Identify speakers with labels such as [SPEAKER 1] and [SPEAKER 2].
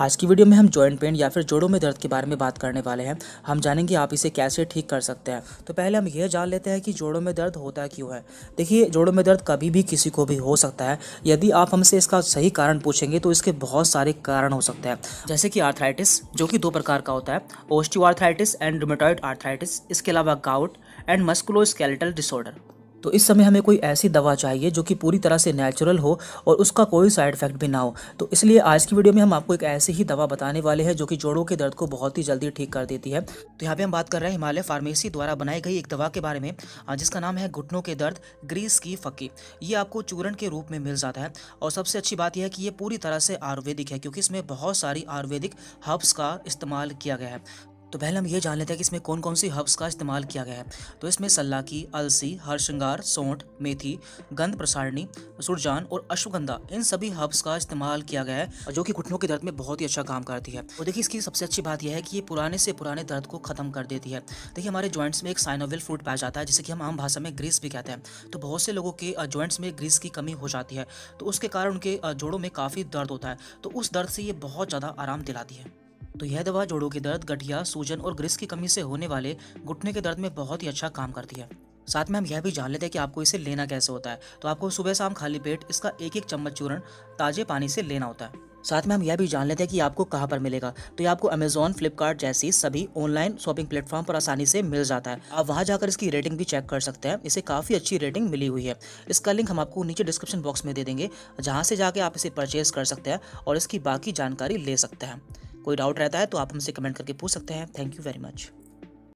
[SPEAKER 1] आज की वीडियो में हम जॉइंट पेन या फिर जोड़ों में दर्द के बारे में बात करने वाले हैं हम जानेंगे आप इसे कैसे ठीक कर सकते हैं तो पहले हम यह जान लेते हैं कि जोड़ों में दर्द होता क्यों है देखिए जोड़ों में दर्द कभी भी किसी को भी हो सकता है यदि आप हमसे इसका सही कारण पूछेंगे तो इसके बहुत सारे कारण हो सकते हैं जैसे कि आर्थराइटिस जो कि दो प्रकार का होता है osteoarthritis and rheumatoid arthritis इसके अलावा गाउट एंड मस्कुलो डिसऑर्डर तो इस समय हमें कोई ऐसी दवा चाहिए जो कि पूरी तरह से नेचुरल हो और उसका कोई साइड इफेक्ट भी ना हो तो इसलिए आज की वीडियो में हम आपको एक ऐसी ही दवा बताने वाले हैं जो कि जोड़ों के दर्द को बहुत ही जल्दी ठीक कर देती है तो यहाँ पे हम बात कर रहे हैं हिमालय फार्मेसी द्वारा बनाई गई एक दवा के बारे में जिसका नाम है घुटनों के दर्द ग्रीस की फक्की ये आपको चूरण के रूप में मिल जाता है और सबसे अच्छी बात यह है कि ये पूरी तरह से आयुर्वेदिक है क्योंकि इसमें बहुत सारी आयुर्वेदिक हर्ब्स का इस्तेमाल किया गया है तो पहले हम ये जान लेते हैं कि इसमें कौन कौन सी हर्ब्स का इस्तेमाल किया गया है तो इसमें सल्लाकी अलसी हरशंगार सौंठ मेथी गंध प्रसारणी सुरजान और अश्वगंधा इन सभी हर्ब्स का इस्तेमाल किया गया है जो कि घुटनों के दर्द में बहुत ही अच्छा काम करती है और देखिए इसकी सबसे अच्छी बात यह है कि ये पुराने से पुराने दर्द को खत्म कर देती है देखिए हमारे जॉइंट्स में एक साइनोविल फ्रूट पाया जाता है जिसे कि हम आम भाषा में ग्रीस भी कहते हैं तो बहुत से लोगों के जॉइंट्स में ग्रीस की कमी हो जाती है तो उसके कारण उनके जोड़ों में काफ़ी दर्द होता है तो उस दर्द से ये बहुत ज़्यादा आराम दिलाती है तो यह दवा जोड़ों के दर्द गठिया सूजन और ग्रिस की कमी से होने वाले घुटने के दर्द में बहुत ही अच्छा काम करती है साथ में हम यह भी जान लेते हैं कि आपको इसे लेना कैसे होता है तो आपको सुबह शाम खाली पेट इसका एक एक चम्मच चूर्ण ताजे पानी से लेना होता है साथ में हम यह भी जान लेते हैं कि आपको कहाँ पर मिलेगा तो ये आपको अमेजोन फ्लिपकार्ट जैसी सभी ऑनलाइन शॉपिंग प्लेटफॉर्म पर आसानी से मिल जाता है आप वहाँ जाकर इसकी रेटिंग भी चेक कर सकते हैं इसे काफ़ी अच्छी रेटिंग मिली हुई है इसका लिंक हम आपको नीचे डिस्क्रिप्शन बॉक्स में दे देंगे जहाँ से जाके आप इसे परचेज कर सकते हैं और इसकी बाकी जानकारी ले सकते हैं कोई डाउट रहता है तो आप हमसे कमेंट करके पूछ सकते हैं थैंक यू वेरी मच